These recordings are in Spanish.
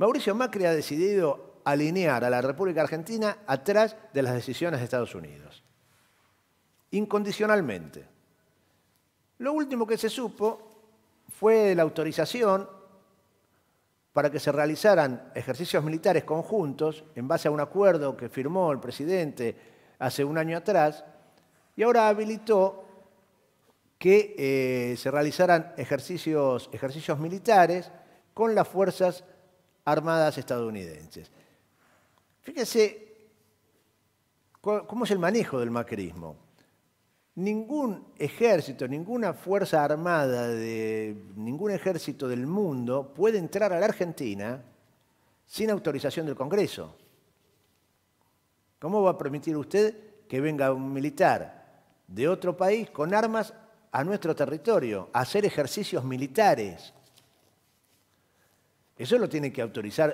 Mauricio Macri ha decidido alinear a la República Argentina atrás de las decisiones de Estados Unidos. Incondicionalmente. Lo último que se supo fue la autorización para que se realizaran ejercicios militares conjuntos en base a un acuerdo que firmó el presidente hace un año atrás y ahora habilitó que eh, se realizaran ejercicios, ejercicios militares con las fuerzas armadas estadounidenses. Fíjese cómo es el manejo del macrismo. Ningún ejército, ninguna fuerza armada de ningún ejército del mundo puede entrar a la Argentina sin autorización del Congreso. ¿Cómo va a permitir usted que venga un militar de otro país con armas a nuestro territorio a hacer ejercicios militares? Eso lo tiene que autorizar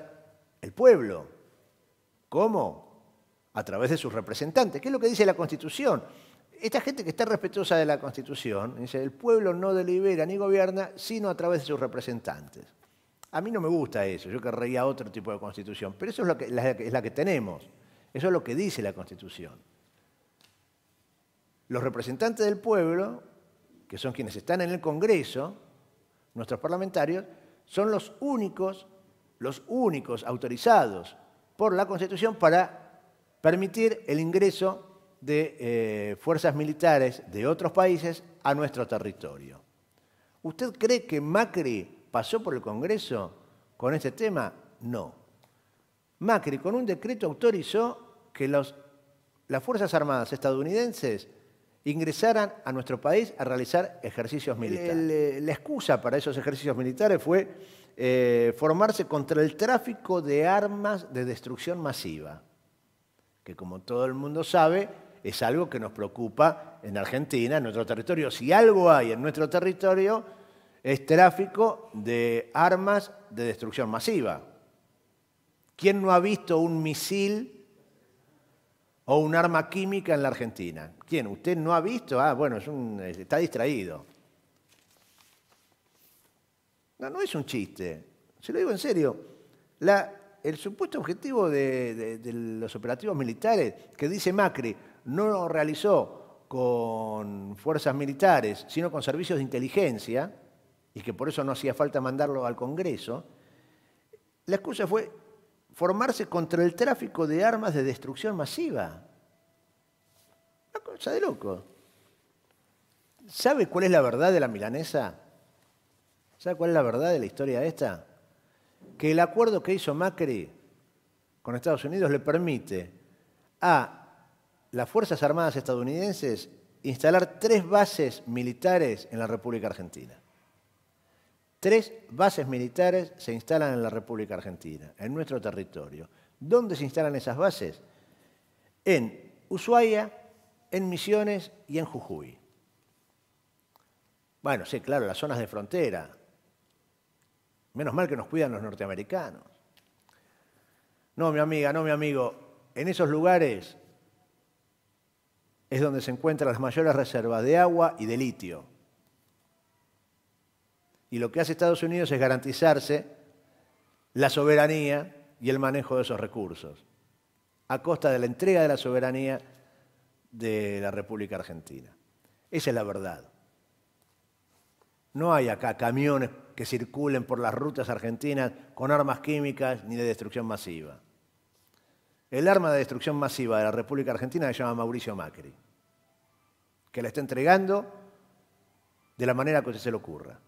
el pueblo. ¿Cómo? A través de sus representantes. ¿Qué es lo que dice la Constitución? Esta gente que está respetuosa de la Constitución dice, el pueblo no delibera ni gobierna, sino a través de sus representantes. A mí no me gusta eso, yo querría otro tipo de constitución, pero eso es, lo que, es la que tenemos, eso es lo que dice la constitución. Los representantes del pueblo, que son quienes están en el Congreso, nuestros parlamentarios, son los únicos, los únicos autorizados por la Constitución para permitir el ingreso de eh, fuerzas militares de otros países a nuestro territorio. ¿Usted cree que Macri pasó por el Congreso con este tema? No. Macri con un decreto autorizó que las Fuerzas Armadas estadounidenses ingresaran a nuestro país a realizar ejercicios militares. Eh, la excusa para esos ejercicios militares fue eh, formarse contra el tráfico de armas de destrucción masiva, que como todo el mundo sabe, es algo que nos preocupa en Argentina, en nuestro territorio. Si algo hay en nuestro territorio, es tráfico de armas de destrucción masiva. ¿Quién no ha visto un misil o un arma química en la Argentina. ¿Quién? ¿Usted no ha visto? Ah, bueno, está distraído. No, no es un chiste. Se lo digo en serio. el supuesto objetivo de, los operativos militares que dice Macri no lo realizó con fuerzas militares, sino con servicios de inteligencia, y que por eso no hacía falta mandarlo al Congreso, la excusa fue formarse contra el tráfico de armas de destrucción masiva. Una cosa de loco. ¿Sabe cuál es la verdad de la milanesa? ¿Sabe cuál es la verdad de la historia esta? Que el acuerdo que hizo Macri con Estados Unidos le permite a las Fuerzas Armadas estadounidenses instalar tres bases militares en la República Argentina. Tres bases militares se instalan en la República Argentina, en nuestro territorio. ¿Dónde se instalan esas bases? En Ushuaia, en Misiones y en Jujuy. Bueno, sí, claro, las zonas de frontera. Menos mal que nos cuidan los norteamericanos. No, mi amiga, no, mi amigo, en esos lugares es donde se encuentran las mayores reservas de agua y de litio y lo que hace Estados Unidos es garantizarse la soberanía y el manejo de esos recursos, a costa de la entrega de la soberanía de la República Argentina. Esa es la verdad. No hay acá camiones que circulen por las rutas argentinas con armas químicas ni de destrucción masiva. El arma de destrucción masiva de la República Argentina se llama Mauricio Macri, que la está entregando de la manera que se le ocurra.